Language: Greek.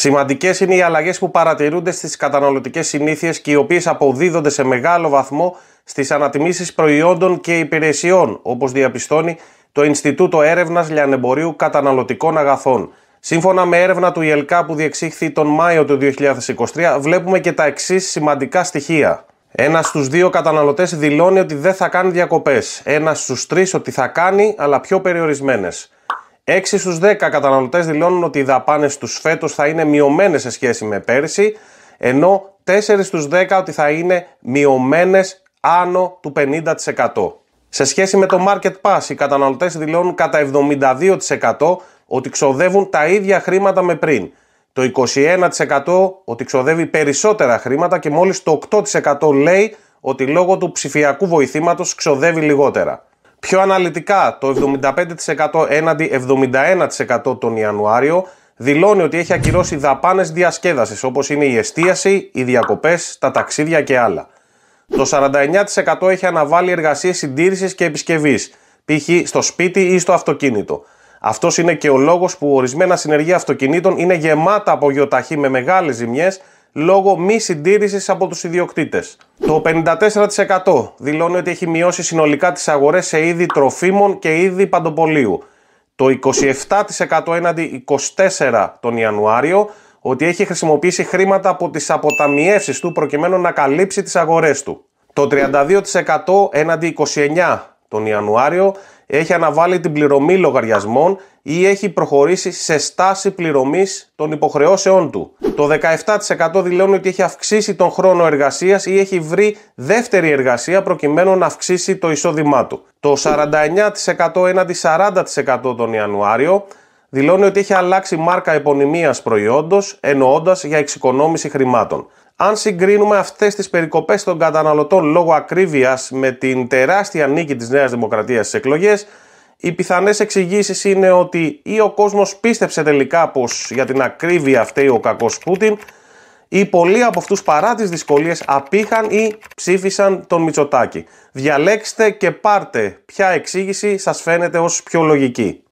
Σημαντικές είναι οι αλλαγές που παρατηρούνται στις καταναλωτικές συνήθειες και οι οποίες αποδίδονται σε μεγάλο βαθμό στις ανατιμήσεις προϊόντων και υπηρεσιών, όπως διαπιστώνει το Ινστιτούτο Έρευνας Λιανεμπορίου Καταναλωτικών Αγαθών. Σύμφωνα με έρευνα του ΙΕΛΚΑ που διεξήχθη τον Μάιο του 2023, βλέπουμε και τα εξής σημαντικά στοιχεία. Ένας στους δύο καταναλωτές δηλώνει ότι δεν θα κάνει διακοπές. Ένας στους τρεις ότι θα κάνει, αλλά πιο περιορισμένες. 6 στους 10 καταναλωτές δηλώνουν ότι οι δαπάνες τους φέτος θα είναι μειωμένες σε σχέση με πέρσι, ενώ 4 στους 10 ότι θα είναι μειωμένες άνω του 50%. Σε σχέση με το Market Pass, οι καταναλωτές δηλώνουν κατά 72% ότι ξοδεύουν τα ίδια χρήματα με πριν. Το 21% ότι ξοδεύει περισσότερα χρήματα και μόλις το 8% λέει ότι λόγω του ψηφιακού βοηθήματος ξοδεύει λιγότερα. Πιο αναλυτικά, το 75% έναντι 71% τον Ιανουάριο δηλώνει ότι έχει ακυρώσει δαπάνες διασκέδασης όπως είναι η εστίαση, οι διακοπές, τα ταξίδια και άλλα. Το 49% έχει αναβάλει εργασίες συντήρησης και επισκευής, π.χ. στο σπίτι ή στο αυτοκίνητο. Αυτός είναι και ο λόγος που ορισμένα συνεργεία αυτοκινήτων είναι γεμάτα από γεωταχή με μεγάλες ζημιές λόγω μη συντήρησης από τους ιδιοκτήτες. Το 54% δηλώνει ότι έχει μειώσει συνολικά τις αγορές σε είδη τροφίμων και είδη παντοπολίου. Το 27% έναντι 24% τον Ιανουάριο ότι έχει χρησιμοποιήσει χρήματα από τις αποταμιεύσεις του προκειμένου να καλύψει τις αγορές του. Το 32% έναντι 29% τον Ιανουάριο έχει αναβάλει την πληρωμή λογαριασμών ή έχει προχωρήσει σε στάση πληρωμής των υποχρεώσεών του. Το 17% δηλώνει ότι έχει αυξήσει τον χρόνο εργασίας ή έχει βρει δεύτερη εργασία προκειμένου να αυξήσει το εισόδημά του. Το 49% έναντι 40% τον Ιανουάριο, δηλώνει ότι έχει αλλάξει μάρκα επωνυμίας προϊόντος, εννοώντας για εξοικονόμηση χρημάτων. Αν συγκρίνουμε αυτές τις περικοπές των καταναλωτών λόγω ακρίβειας με την τεράστια νίκη της Νέας Δημοκρατίας στις εκλογές, οι πιθανές εξηγήσεις είναι ότι ή ο κόσμος πίστεψε τελικά πως για την ακρίβεια φταίει ο κακός Πούτιν, ή πολλοί από αυτούς παρά τις δυσκολίες απήχαν ή ψήφισαν τον Μητσοτάκη. Διαλέξτε και πάρτε ποια εξήγηση σας φαίνεται ως πιο λογική.